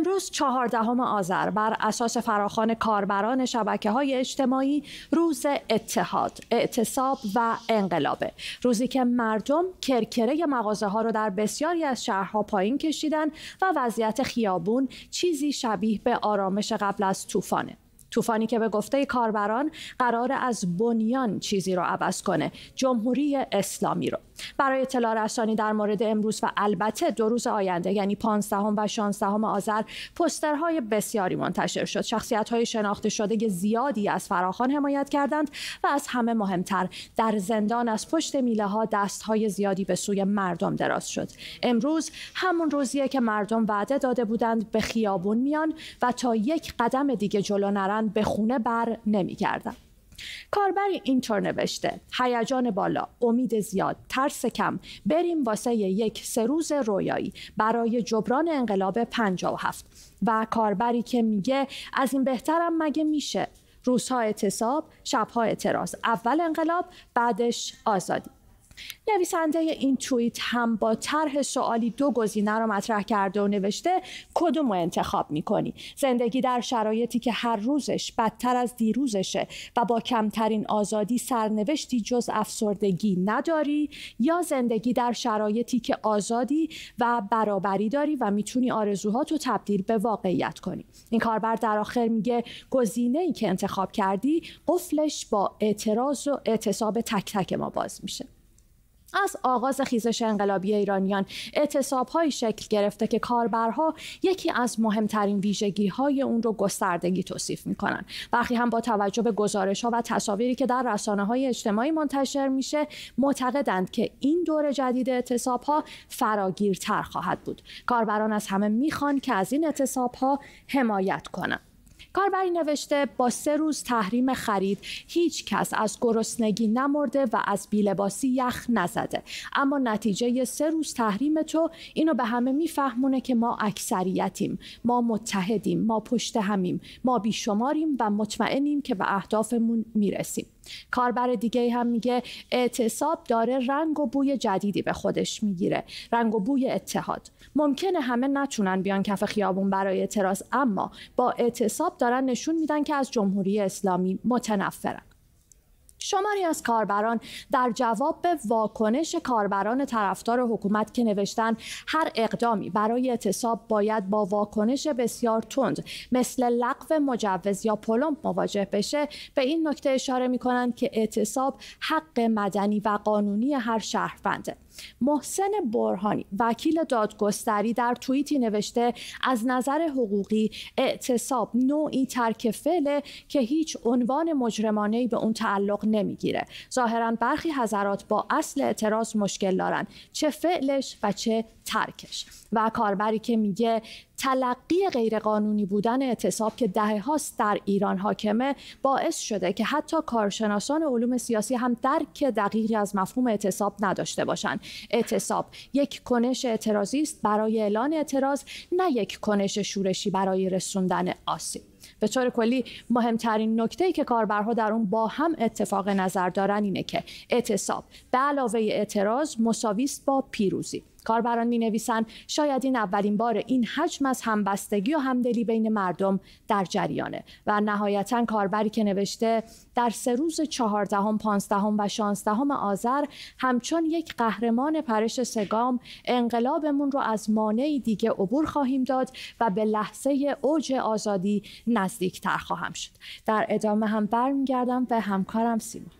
امروز چهاردهم آذر بر اساس فراخان کاربران شبکه های اجتماعی روز اتحاد، اعتصاب و انقلابه روزی که مردم کرکره مغازه ها رو در بسیاری از شهرها پایین کشیدن و وضعیت خیابون چیزی شبیه به آرامش قبل از طوفانه طوفانی که به گفته کاربران قرار از بنیان چیزی رو عوض کنه جمهوری اسلامی رو برای اطلاع رسانی در مورد امروز و البته دو روز آینده یعنی 15 و 16 آذر پسترهای بسیاری منتشر شد شخصیت های شناخته شده زیادی از فراخان حمایت کردند و از همه مهمتر در زندان از پشت میله ها دست های زیادی به سوی مردم دراز شد امروز همون روزیه که مردم وعده داده بودند به خیابون میان و تا یک قدم دیگه جلو نرن به خونه بر نمیگردن کاربری اینطور نوشته هیجان بالا امید زیاد ترس کم بریم واسه یک سه روز رویایی برای جبران انقلاب 57 و کاربری که میگه از این بهترم مگه میشه روزها اعتصاب شبها اعتراض اول انقلاب بعدش آزادی نویسنده این توییت هم با طرح سوالی دو گزینه رو مطرح کرده و نوشته کدوم رو انتخاب میکنی زندگی در شرایطی که هر روزش بدتر از دیروزشه و با کمترین آزادی سرنوشتی جز افسردگی نداری یا زندگی در شرایطی که آزادی و برابری داری و میتونی آرزوهات رو تبدیل به واقعیت کنی این کاربر در آخر میگه گزینه ای که انتخاب کردی قفلش با اعتراض و اعتصاب تک تک ما باز میشه از آغاز خیزش انقلابی ایرانیان اعتصابهایی شکل گرفته که کاربرها یکی از مهمترین ویژگی های اون رو گستردگی توصیف کنن. برخی هم با توجه به گزارش ها و تصاویری که در رسانه های اجتماعی منتشر میشه معتقدند که این دور جدید اعتصاب ها فراگیرتر خواهد بود کاربران از همه میخوان که از این اعتصاب ها حمایت کنند کاربری نوشته با سه روز تحریم خرید هیچ کس از گرسنگی نمرده و از بیلباسی یخ نزده اما نتیجه سه روز تحریم تو اینو به همه میفهمونه که ما اکثریتیم ما متحدیم ما پشت همیم ما بیشماریم و مطمئنیم که به اهدافمون میرسیم کاربر دیگه هم میگه اعتصاب داره رنگ و بوی جدیدی به خودش میگیره رنگ و بوی اتحاد ممکنه همه نتونن بیان کف خیابون برای اعتراض اما با اعتصاب دارن نشون میدن که از جمهوری اسلامی متنفرن شماری از کاربران در جواب به واکنش کاربران طرفدار حکومت که نوشتن هر اقدامی برای اعتصاب باید با واکنش بسیار تند مثل لغو مجوز یا پلمپ مواجه بشه به این نکته اشاره میکنند که اعتصاب حق مدنی و قانونی هر شهرونده محسن برهانی وکیل دادگستری در توییتی نوشته از نظر حقوقی اعتصاب نوعی ترک فعله که هیچ عنوان مجرمانه به اون تعلق نمیگیره ظاهرا برخی حضرات با اصل اعتراض مشکل دارند چه فعلش و چه ترکش و کاربری که میگه تلقی غیرقانونی بودن اعتصاب که دهه هاست در ایران حاکمه باعث شده که حتی کارشناسان علوم سیاسی هم درک دقیقی از مفهوم اعتصاب نداشته باشند اعتصاب یک کنش اعتراضی است برای اعلان اعتراض نه یک کنش شورشی برای رسوندن آسیب به طور کلی مهمترین نکته ای که کاربرها در اون با هم اتفاق نظر دارن اینه که اعتصاب به علاوه اعتراض مساوی با پیروزی کاربران می شاید این اولین بار این حجم از همبستگی و همدلی بین مردم در جریانه و نهایتا کاربری که نوشته در سه روز چهاردهم پانزدهم و شانزدهم آذر همچون یک قهرمان پرش سگام انقلابمون رو از مانعی دیگه عبور خواهیم داد و به لحظه اوج آزادی نزدیکتر خواهم شد در ادامه هم برمیگردم به همکارم سیمون